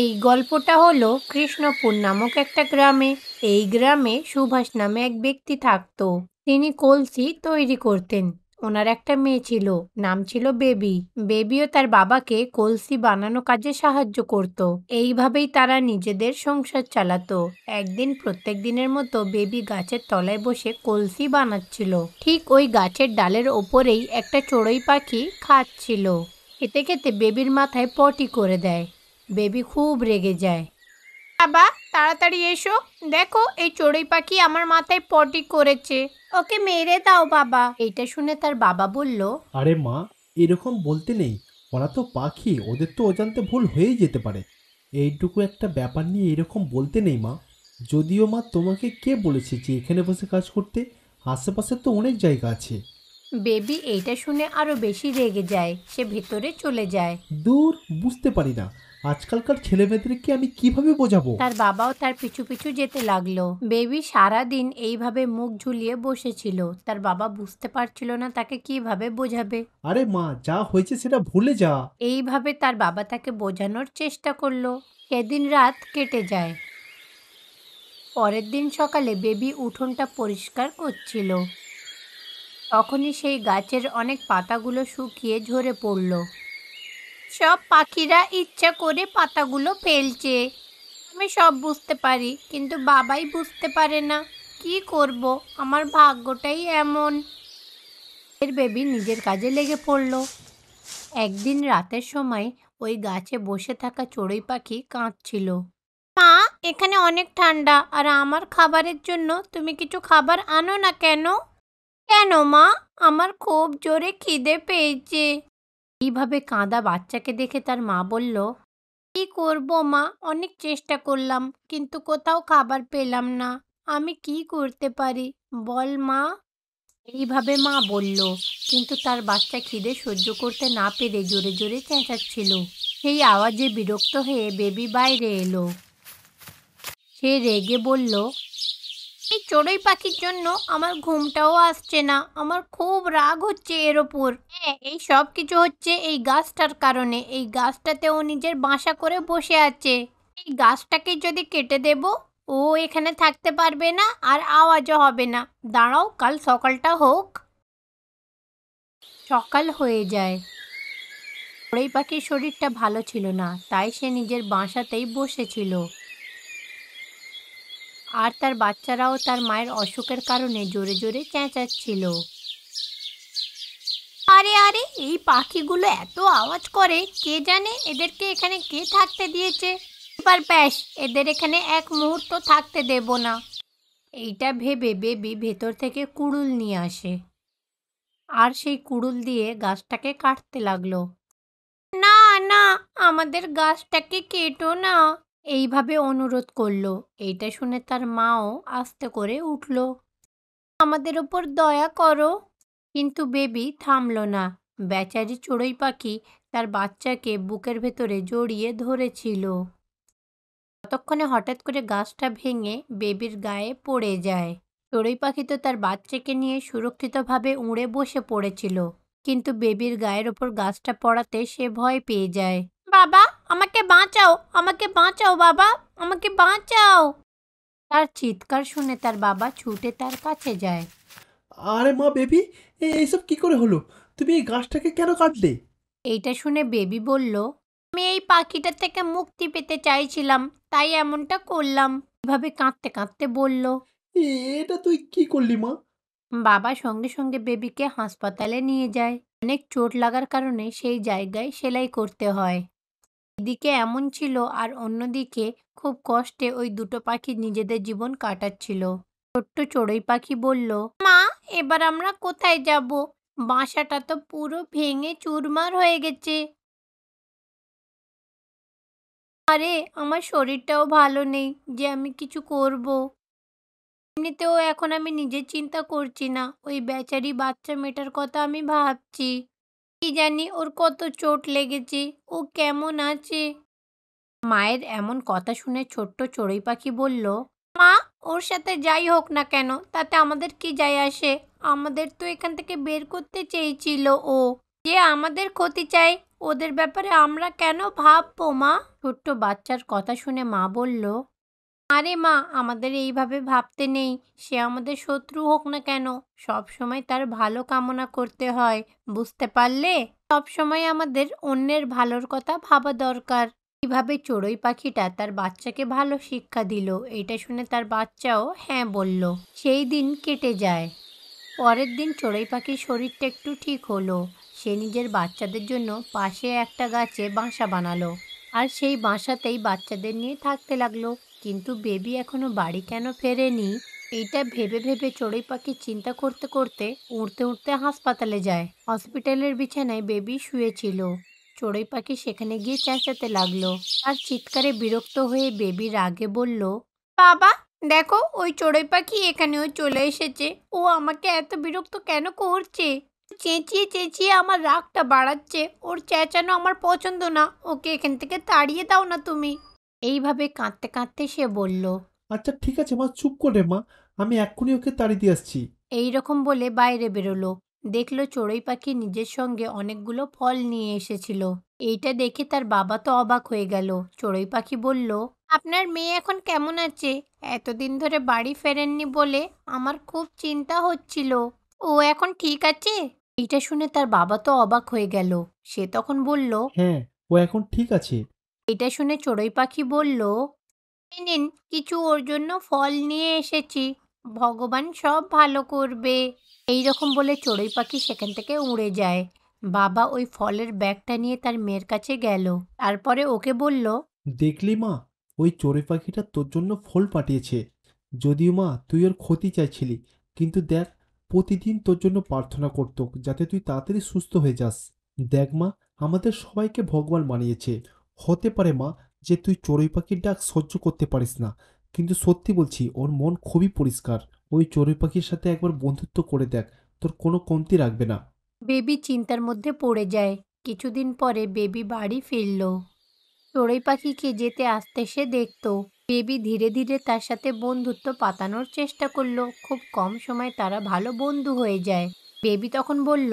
এই গল্পটা হলো কৃষ্ণপুর নামক একটা গ্রামে এই গ্রামে সুভাষ নামে এক ব্যক্তি থাকত তিনি কলসি তৈরি করতেন ওনার একটা মেয়ে ছিল নাম ছিল বেবি বেবিও তার বাবাকে কলসি বানানো কাজে সাহায্য করত এইভাবেই তারা নিজেদের সংসার চালাতো একদিন প্রত্যেক দিনের মতো বেবি গাছের তলায় বসে কলসি বানাচ্ছিল ঠিক ওই গাছের ডালের ওপরেই একটা চড়ুই পাখি খাচ্ছিল খেতে খেতে বেবির মাথায় পটি করে দেয় বেবি খুব রেগে যায় বাবা তাড়াতাড়ি এসো দেখো এই চড়ুই পাখি আমার মাথায় পটি করেছে ওকে মেরে দাও বাবা এটা শুনে তার বাবা বলল আরে মা এরকম বলতে নেই ওরা তো পাখি ওদের তো অজান্তে ভুল হয়েই যেতে পারে এইটুকু একটা ব্যাপার নিয়ে এরকম বলতে নেই মা যদিও মা তোমাকে কে বলেছে যে এখানে বসে কাজ করতে আশেপাশে তো অনেক জায়গা আছে বেবি এইটা শুনে আরো বেশি রেগে যায় সে ভেতরে চলে যায় দূর বুঝতে পারি না আজকালকার ছেলেমেয়েদেরকে আমি কিভাবে বোঝাবো তার বাবাও তার পিছু পিছু যেতে লাগলো বেবি সারা দিন এইভাবে মুখ ঝুলিয়ে বসেছিল তার বাবা বুঝতে পারছিল না তাকে কিভাবে বোঝাবে আরে মা যা হয়েছে সেটা ভুলে যা এইভাবে তার বাবা তাকে বোঝানোর চেষ্টা করলো সেদিন রাত কেটে যায় পরের দিন সকালে বেবি উঠোনটা পরিষ্কার করছিল তখনই সেই গাছের অনেক পাতাগুলো শুকিয়ে ঝরে পড়লো সব পাখিরা ইচ্ছা করে পাতাগুলো ফেলছে আমি সব বুঝতে পারি কিন্তু বাবাই বুঝতে পারে না কি করব আমার ভাগ্যটাই এমন এর বেবি নিজের কাজে লেগে পড়ল একদিন রাতের সময় ওই গাছে বসে থাকা চড়ুই পাখি কাঁদছিল মা এখানে অনেক ঠান্ডা আর আমার খাবারের জন্য তুমি কিছু খাবার আনো না কেন কেন মা আমার খুব জোরে খিদে পেয়েছে এইভাবে কাঁদা বাচ্চাকে দেখে তার মা বলল কি করব মা অনেক চেষ্টা করলাম কিন্তু কোথাও খাবার পেলাম না আমি কি করতে পারি বল মা এইভাবে মা বলল কিন্তু তার বাচ্চা খিদে সহ্য করতে না পেরে জোরে জোরে চেঁচাচ্ছিল সেই আওয়াজে বিরক্ত হয়ে বেবি বাইরে এলো সে রেগে বলল এই চড়ুই পাখির জন্য আমার ঘুমটাও আসছে না আমার খুব রাগ হচ্ছে এর ওপর হ্যাঁ এই সব কিছু হচ্ছে এই গাছটার কারণে এই গাছটাতে ও নিজের বাসা করে বসে আছে এই গাছটাকে যদি কেটে দেব ও এখানে থাকতে পারবে না আর আওয়াজও হবে না দাঁড়াও কাল সকালটা হোক সকাল হয়ে যায় চড়ুই পাখির শরীরটা ভালো ছিল না তাই সে নিজের বাসাতেই বসেছিল আর তার বাচ্চারাও তার মায়ের অসুখের কারণে জোরে জোরে চেঁচাচ্ছিল আরে আরে এই পাখিগুলো এত আওয়াজ করে কে জানে এদেরকে এখানে কে থাকতে দিয়েছে এবার ব্যাস এদের এখানে এক মুহূর্ত থাকতে দেব না এইটা ভেবে বেবি ভেতর থেকে কুড়ুল নিয়ে আসে আর সেই কুড়ুল দিয়ে গাছটাকে কাটতে লাগলো না না আমাদের গাছটাকে কেটো না এইভাবে অনুরোধ করল এইটা শুনে তার মাও আস্তে করে উঠল আমাদের ওপর দয়া করো কিন্তু বেবি থামল না বেচারি চড়ুই পাখি তার বাচ্চাকে বুকের ভেতরে জড়িয়ে ধরেছিল ততক্ষণে হঠাৎ করে গাছটা ভেঙে বেবির গায়ে পড়ে যায় চড়ুই পাখি তো তার বাচ্চাকে নিয়ে সুরক্ষিতভাবে উড়ে বসে পড়েছিল কিন্তু বেবির গায়ের ওপর গাছটা পড়াতে সে ভয় পেয়ে যায় বাবা আমাকে বাঁচাও আমাকে বাঁচাও বাবা আমাকে বাঁচাও তার চিৎকার শুনে তার বাবা ছুটে তার কাছে যায় আরে মা বেবি এইসব কি করে হলো তুমি এই গাছটাকে কেন কাটলে এইটা শুনে বেবি বলল আমি এই পাখিটা থেকে মুক্তি পেতে চাইছিলাম তাই এমনটা করলাম এভাবে কাঁদতে কাঁদতে বলল এটা তুই কি করলি মা বাবা সঙ্গে সঙ্গে বেবিকে হাসপাতালে নিয়ে যায় অনেক চোট লাগার কারণে সেই জায়গায় সেলাই করতে হয় এদিকে এমন ছিল আর অন্যদিকে খুব কষ্টে ওই দুটো পাখি নিজেদের জীবন কাটাচ্ছিল ছোট্ট চড়ুই পাখি বলল মা এবার আমরা কোথায় যাব বাসাটা তো পুরো ভেঙে চুরমার হয়ে গেছে আরে আমার শরীরটাও ভালো নেই যে আমি কিছু করব। এমনিতেও এখন আমি নিজে চিন্তা করছি না ওই বেচারি বাচ্চা মেটার কথা আমি ভাবছি কি জানি ওর কত চোট লেগেছে ও কেমন আছে মায়ের এমন কথা শুনে ছোট্ট চড়ুই পাখি বলল মা ওর সাথে যাই হোক না কেন তাতে আমাদের কি যায় আসে আমাদের তো এখান থেকে বের করতে চেয়েছিল ও যে আমাদের ক্ষতি চাই ওদের ব্যাপারে আমরা কেন ভাববো মা ছোট্ট বাচ্চার কথা শুনে মা বলল আরে মা আমাদের এইভাবে ভাবতে নেই সে আমাদের শত্রু হোক না কেন সব সময় তার ভালো কামনা করতে হয় বুঝতে পারলে সব সময় আমাদের অন্যের ভালোর কথা ভাবা দরকার কিভাবে চড়ুই পাখিটা তার বাচ্চাকে ভালো শিক্ষা দিল এটা শুনে তার বাচ্চাও হ্যাঁ বলল সেই দিন কেটে যায় পরের দিন চড়ুই পাখির শরীরটা একটু ঠিক হলো সে নিজের বাচ্চাদের জন্য পাশে একটা গাছে বাসা বানালো আর সেই বাসাতেই বাচ্চাদের নিয়ে থাকতে লাগলো কিন্তু বেবি এখনো বাড়ি কেন ফেরেনি এইটা ভেবে ভেবে চড়ুই পাখি চিন্তা করতে করতে উড়তে উড়তে হাসপাতালে যায় হসপিটালের বিছানায় বেবি শুয়েছিল চড়ুই পাখি সেখানে গিয়ে চেঁচাতে লাগলো আর চিৎকারে বিরক্ত হয়ে বেবি রাগে বলল বাবা দেখো ওই চড়ুই পাখি এখানেও চলে এসেছে ও আমাকে এত বিরক্ত কেন করছে চেঁচিয়ে চেঁচিয়ে আমার রাগটা বাড়াচ্ছে ওর চেঁচানো আমার পছন্দ না ওকে এখান থেকে তাড়িয়ে দাও না তুমি এইভাবে কাঁদতে কাঁদতে সে বলল আচ্ছা ঠিক আছে মা চুপ করে মা আমি এক্ষুনি ওকে তাড়ি দিয়ে আসছি এই রকম বলে বাইরে বেরোলো দেখলো চড়ুই পাখি নিজের সঙ্গে অনেকগুলো ফল নিয়ে এসেছিল এইটা দেখে তার বাবা তো অবাক হয়ে গেল চড়ুই পাখি বলল আপনার মেয়ে এখন কেমন আছে এতদিন ধরে বাড়ি ফেরেননি বলে আমার খুব চিন্তা হচ্ছিল ও এখন ঠিক আছে এটা শুনে তার বাবা তো অবাক হয়ে গেল সে তখন বলল হ্যাঁ ও এখন ঠিক আছে এটা শুনে চড়ই পাখি বলল নিন কিছু ওর জন্য ফল নিয়ে এসেছি ভগবান সব ভালো করবে এই রকম বলে চড়ই পাখি সেখান থেকে উড়ে যায় বাবা ওই ফলের ব্যাগটা নিয়ে তার মেয়ের কাছে গেল তারপরে ওকে বলল দেখলি মা ওই চড়ই পাখিটা তোর জন্য ফল পাঠিয়েছে যদিও মা তুই ওর ক্ষতি চাইছিলি কিন্তু দেখ প্রতিদিন তোর জন্য প্রার্থনা করত যাতে তুই তাড়াতাড়ি সুস্থ হয়ে যাস দেখ মা আমাদের সবাইকে ভগবান মানিয়েছে হতে পারে মা যে তুই চড়ুই পাখির ডাক সহ্য করতে পারিস না কিন্তু সত্যি বলছি ওর মন খুবই পরিষ্কার ওই চড়ুই পাখির সাথে একবার বন্ধুত্ব করে দেখ তোর কোনো কমতি রাখবে না বেবি চিন্তার মধ্যে পড়ে যায় কিছুদিন পরে বেবি বাড়ি ফিরল চড়ুই পাখিকে যেতে আসতে সে দেখত বেবি ধীরে ধীরে তার সাথে বন্ধুত্ব পাতানোর চেষ্টা করলো খুব কম সময় তারা ভালো বন্ধু হয়ে যায় বেবি তখন বলল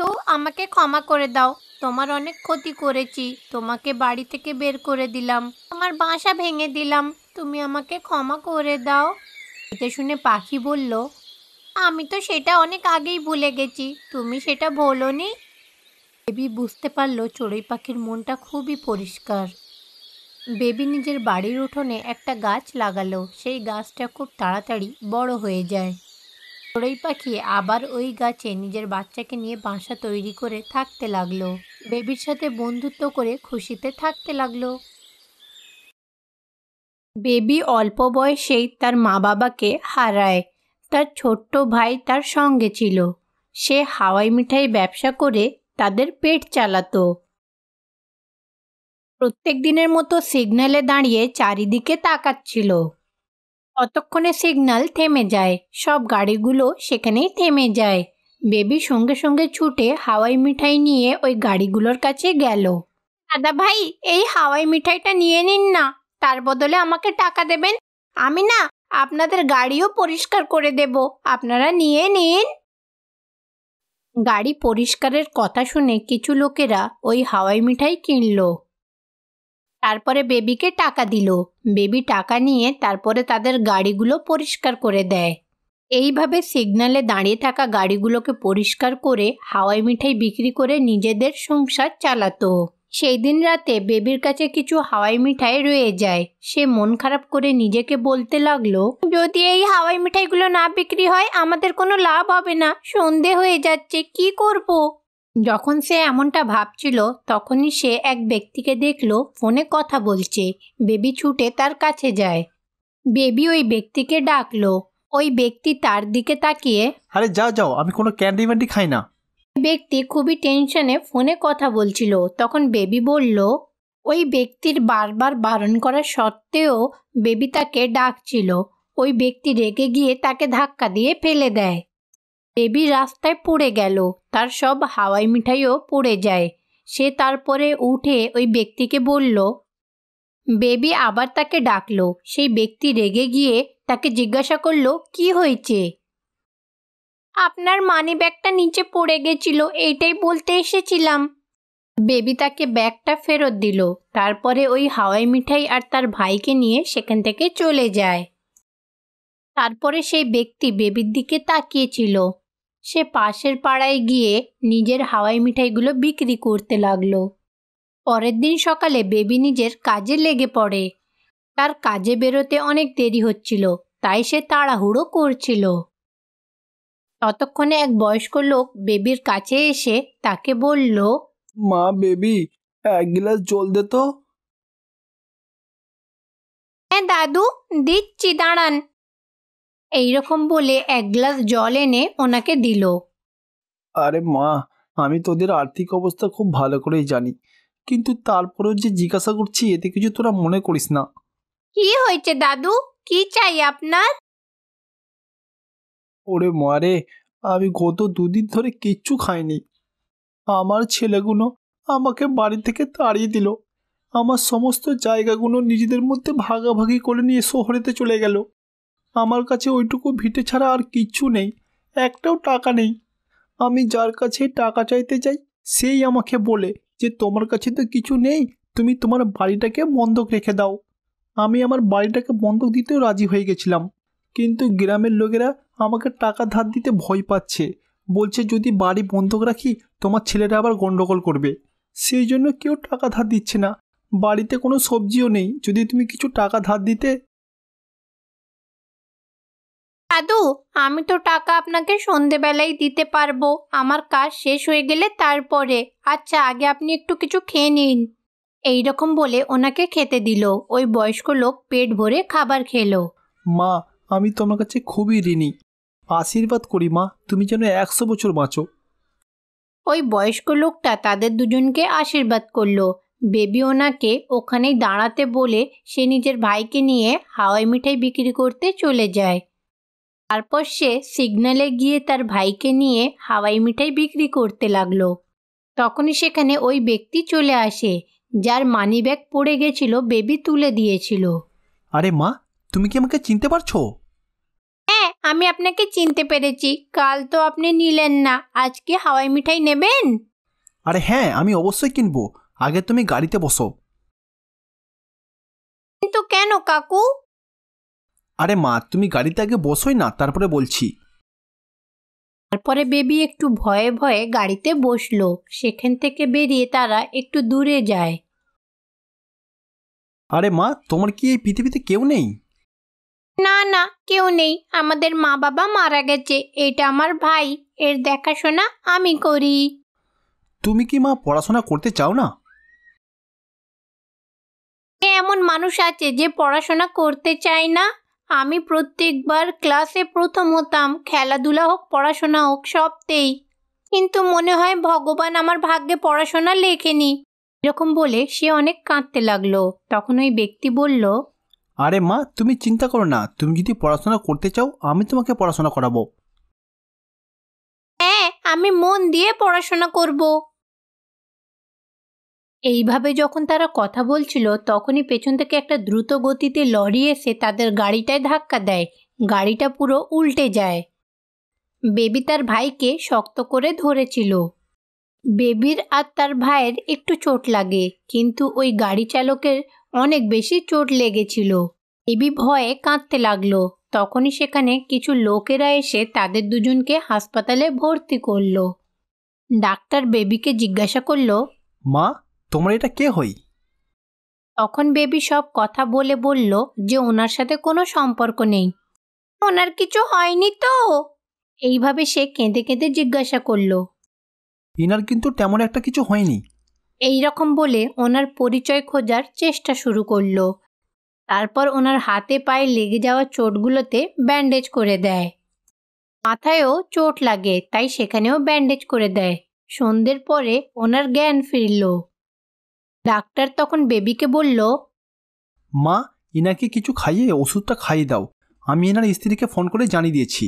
দো আমাকে ক্ষমা করে দাও তোমার অনেক ক্ষতি করেছি তোমাকে বাড়ি থেকে বের করে দিলাম আমার বাসা ভেঙে দিলাম তুমি আমাকে ক্ষমা করে দাও এটা শুনে পাখি বলল আমি তো সেটা অনেক আগেই ভুলে গেছি তুমি সেটা নি বেবি বুঝতে পারলো চড়ুই পাখির মনটা খুবই পরিষ্কার বেবি নিজের বাড়ির উঠোনে একটা গাছ লাগালো সেই গাছটা খুব তাড়াতাড়ি বড় হয়ে যায় চড়ুই পাখি আবার ওই গাছে নিজের বাচ্চাকে নিয়ে বাসা তৈরি করে থাকতে লাগলো বেবির সাথে বন্ধুত্ব করে খুশিতে থাকতে লাগলো বেবি অল্প বয়সেই তার মা বাবাকে হারায় তার ছোট্ট ভাই তার সঙ্গে ছিল সে হাওয়াই মিঠাই ব্যবসা করে তাদের পেট চালাতো প্রত্যেক দিনের মতো সিগন্যালে দাঁড়িয়ে চারিদিকে তাকাচ্ছিল অতক্ষণে সিগন্যাল থেমে যায় সব গাড়িগুলো সেখানেই থেমে যায় বেবি সঙ্গে সঙ্গে ছুটে হাওয়াই মিঠাই নিয়ে ওই গাড়িগুলোর কাছে গেল দাদা ভাই এই হাওয়াই মিঠাইটা নিয়ে নিন না তার বদলে আমাকে টাকা দেবেন আমি না আপনাদের গাড়িও পরিষ্কার করে দেব আপনারা নিয়ে নিন গাড়ি পরিষ্কারের কথা শুনে কিছু লোকেরা ওই হাওয়াই মিঠাই কিনল তারপরে বেবিকে টাকা দিল বেবি টাকা নিয়ে তারপরে তাদের গাড়িগুলো পরিষ্কার করে দেয় এইভাবে সিগনালে দাঁড়িয়ে থাকা গাড়িগুলোকে পরিষ্কার করে হাওয়াই মিঠাই বিক্রি করে নিজেদের সংসার চালাতো সেই দিন রাতে বেবির কাছে কিছু হাওয়াই মিঠাই রয়ে যায় সে মন খারাপ করে নিজেকে বলতে লাগলো যদি এই হাওয়াই মিঠাইগুলো না বিক্রি হয় আমাদের কোনো লাভ হবে না সন্ধে হয়ে যাচ্ছে কি করব। যখন সে এমনটা ভাবছিল তখনই সে এক ব্যক্তিকে দেখলো ফোনে কথা বলছে বেবি ছুটে তার কাছে যায় বেবি ওই ব্যক্তিকে ডাকলো ওই ব্যক্তি তার দিকে তাকিয়ে আরে যাও যাও আমি কোনো ক্যান্ডি ম্যান্ডি খাই না ব্যক্তি খুবই টেনশনে ফোনে কথা বলছিল তখন বেবি বলল ওই ব্যক্তির বারবার বারণ করা সত্ত্বেও বেবি তাকে ডাকছিল ওই ব্যক্তি রেগে গিয়ে তাকে ধাক্কা দিয়ে ফেলে দেয় বেবি রাস্তায় পড়ে গেল তার সব হাওয়াই মিঠাইও পড়ে যায় সে তারপরে উঠে ওই ব্যক্তিকে বলল বেবি আবার তাকে ডাকলো সেই ব্যক্তি রেগে গিয়ে তাকে জিজ্ঞাসা করলো কি হয়েছে আপনার মানি ব্যাগটা নিচে পড়ে গেছিল এইটাই বলতে এসেছিলাম বেবি তাকে ব্যাগটা ফেরত দিল তারপরে ওই হাওয়াই মিঠাই আর তার ভাইকে নিয়ে সেখান থেকে চলে যায় তারপরে সেই ব্যক্তি বেবির দিকে তাকিয়েছিল সে পাশের পাড়ায় গিয়ে নিজের হাওয়াই মিঠাইগুলো বিক্রি করতে লাগলো পরের দিন সকালে বেবি নিজের কাজে লেগে পড়ে তার কাজে বেরোতে অনেক দেরি হচ্ছিল তাই সে তাড়াহুড়ো করছিল ততক্ষণে এক বয়স্ক লোক বেবির কাছে এসে তাকে বলল মা বেবি এক গ্লাস জল দে তো হ্যাঁ দাদু দিচ্ছি দাঁড়ান এইরকম বলে এক গ্লাস জল এনে ওনাকে দিল আরে মা আমি তোদের আর্থিক অবস্থা খুব ভালো করেই জানি কিন্তু তারপরেও যে জিজ্ঞাসা করছি এতে কিছু তোরা মনে করিস না কি হয়েছে দাদু কি চাই আপনার ওরে মারে আমি গত দুদিন ধরে কিচ্ছু খাইনি আমার ছেলেগুলো আমাকে বাড়ি থেকে তাড়িয়ে দিল আমার সমস্ত জায়গাগুলো নিজেদের মধ্যে ভাগাভাগি করে নিয়ে শহরেতে চলে গেল আমার কাছে ওইটুকু ভিটে ছাড়া আর কিচ্ছু নেই একটাও টাকা নেই আমি যার কাছে টাকা চাইতে চাই সেই আমাকে বলে যে তোমার কাছে তো কিছু নেই তুমি তোমার বাড়িটাকে বন্ধক রেখে দাও আমি আমার বাড়িটাকে বন্ধক দিতেও রাজি হয়ে গেছিলাম কিন্তু গ্রামের লোকেরা আমাকে টাকা ধার দিতে ভয় পাচ্ছে বলছে যদি বাড়ি বন্ধক রাখি তোমার ছেলেরা আবার গণ্ডগোল করবে সেই জন্য কেউ টাকা ধার দিচ্ছে না বাড়িতে কোনো সবজিও নেই যদি তুমি কিছু টাকা ধার দিতে দাদু আমি তো টাকা আপনাকে সন্ধেবেলায় দিতে পারবো আমার কাজ শেষ হয়ে গেলে তারপরে আচ্ছা আগে আপনি একটু কিছু খেয়ে নিন এই রকম বলে ওনাকে খেতে দিল ওই বয়স্ক লোক পেট ভরে খাবার খেলো মা আমি তোমার কাছে খুবই ঋণী আশীর্বাদ করি মা তুমি যেন একশো বছর বাঁচো ওই বয়স্ক লোকটা তাদের দুজনকে আশীর্বাদ করলো বেবি ওনাকে ওখানেই দাঁড়াতে বলে সে নিজের ভাইকে নিয়ে হাওয়াই মিঠাই বিক্রি করতে চলে যায় তারপর সে সিগনালে গিয়ে তার ভাইকে নিয়ে হাওয়াই মিঠাই বিক্রি করতে লাগলো তখনই সেখানে ওই ব্যক্তি চলে আসে যার মানিব্যাগ পড়ে গেছিল বেবি তুলে দিয়েছিল আরে মা তুমি কি আমাকে চিনতে পারছো হ্যাঁ আমি আপনাকে চিনতে পেরেছি কাল তো আপনি নিলেন না আজকে হাওয়াই মিঠাই নেবেন আরে হ্যাঁ আমি অবশ্যই কিনবো আগে তুমি গাড়িতে বসো কিন্তু কেন কাকু আরে মা তুমি গাড়িতে আগে বসোই না তারপরে বলছি তারপরে বেবি একটু ভয়ে ভয়ে গাড়িতে বসলো সেখান থেকে বেরিয়ে তারা একটু দূরে যায় আরে মা তোমার কি এই পৃথিবীতে কেউ নেই না না কেউ নেই আমাদের মা বাবা মারা গেছে এটা আমার ভাই এর দেখাশোনা আমি করি তুমি কি মা পড়াশোনা করতে চাও না এমন মানুষ আছে যে পড়াশোনা করতে চায় না আমি প্রত্যেকবার ক্লাসে প্রথম হতাম খেলাধুলা হোক পড়াশোনা হোক সবতেই কিন্তু মনে হয় ভগবান আমার ভাগ্যে পড়াশোনা লেখেনি এরকম বলে সে অনেক কাঁদতে লাগলো তখন ওই ব্যক্তি বলল আরে মা তুমি চিন্তা করো না তুমি যদি পড়াশোনা করতে চাও আমি তোমাকে পড়াশোনা করাবো হ্যাঁ আমি মন দিয়ে পড়াশোনা করব এইভাবে যখন তারা কথা বলছিল তখনই পেছন থেকে একটা দ্রুত গতিতে লরি এসে তাদের গাড়িটায় ধাক্কা দেয় গাড়িটা পুরো উল্টে যায় বেবি তার ভাইকে শক্ত করে ধরেছিল বেবির আর তার ভাইয়ের একটু চোট লাগে কিন্তু ওই গাড়ি চালকের অনেক বেশি চোট লেগেছিল বেবি ভয়ে কাঁদতে লাগলো তখনই সেখানে কিছু লোকেরা এসে তাদের দুজনকে হাসপাতালে ভর্তি করলো ডাক্তার বেবিকে জিজ্ঞাসা করলো মা তোমার এটা কে হই তখন বেবি সব কথা বলে বলল যে ওনার সাথে কোনো সম্পর্ক নেই ওনার কিছু হয়নি তো এইভাবে সে কেঁদে কেঁদে জিজ্ঞাসা করলো ইনার কিন্তু তেমন একটা কিছু হয়নি এই রকম বলে ওনার পরিচয় খোঁজার চেষ্টা শুরু করলো তারপর ওনার হাতে পায়ে লেগে যাওয়া চোটগুলোতে ব্যান্ডেজ করে দেয় মাথায়ও চোট লাগে তাই সেখানেও ব্যান্ডেজ করে দেয় সন্ধ্যের পরে ওনার জ্ঞান ফিরল ডাক্তার তখন বেবিকে বলল মা ইনাকে কিছু খাইয়ে ওষুধটা খাইয়ে দাও আমি এনার স্ত্রীকে ফোন করে জানিয়ে দিয়েছি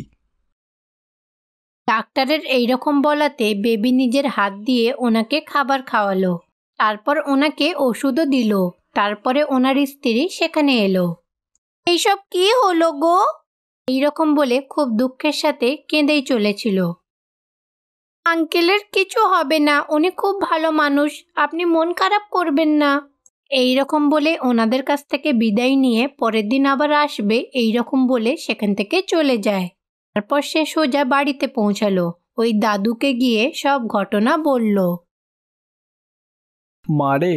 ডাক্তারের এইরকম বলাতে বেবি নিজের হাত দিয়ে ওনাকে খাবার খাওয়ালো তারপর ওনাকে ওষুধও দিল তারপরে ওনার স্ত্রী সেখানে এলো এইসব কি হলো গো এইরকম বলে খুব দুঃখের সাথে কেঁদেই চলেছিল আঙ্কেলের কিছু হবে না উনি খুব ভালো মানুষ আপনি মন খারাপ করবেন না এই রকম বলে ওনাদের কাছ থেকে বিদায় নিয়ে পরের দিন আবার আসবে এই রকম বলে সেখান থেকে চলে যায় তারপর সে সোজা বাড়িতে পৌঁছালো ওই দাদুকে গিয়ে সব ঘটনা বলল মারে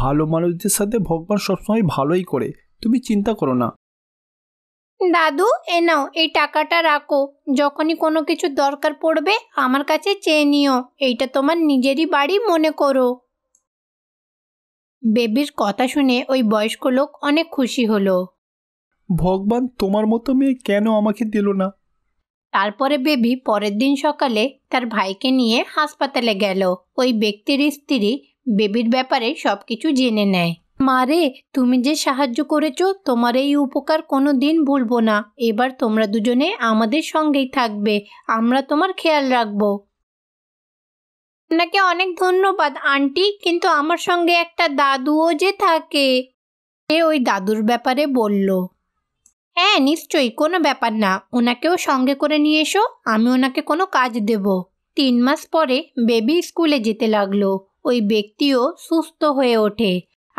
ভালো মানুষদের সাথে ভগবান সবসময় ভালোই করে তুমি চিন্তা করো না দাদু এ নাও এই টাকাটা রাখো যখনই কোনো কিছু দরকার পড়বে আমার কাছে চেয়ে নিও এইটা তোমার নিজেরই বাড়ি মনে করো বেবির কথা শুনে ওই বয়স্ক লোক অনেক খুশি হলো ভগবান তোমার মতো মেয়ে কেন আমাকে দিল না তারপরে বেবি পরের দিন সকালে তার ভাইকে নিয়ে হাসপাতালে গেল ওই ব্যক্তির স্ত্রী বেবির ব্যাপারে সব কিছু জেনে নেয় মারে তুমি যে সাহায্য করেছো তোমার এই উপকার কোনো দিন ভুলবো না এবার তোমরা দুজনে আমাদের সঙ্গেই থাকবে আমরা তোমার খেয়াল রাখবো আপনাকে অনেক ধন্যবাদ আন্টি কিন্তু আমার সঙ্গে একটা দাদুও যে থাকে সে ওই দাদুর ব্যাপারে বলল হ্যাঁ নিশ্চয়ই কোনো ব্যাপার না ওনাকেও সঙ্গে করে নিয়ে এসো আমি ওনাকে কোনো কাজ দেব তিন মাস পরে বেবি স্কুলে যেতে লাগলো ওই ব্যক্তিও সুস্থ হয়ে ওঠে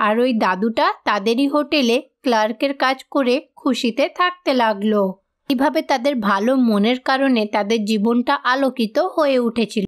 আর ওই দাদুটা তাদেরই হোটেলে ক্লার্কের কাজ করে খুশিতে থাকতে লাগলো এইভাবে তাদের ভালো মনের কারণে তাদের জীবনটা আলোকিত হয়ে উঠেছিল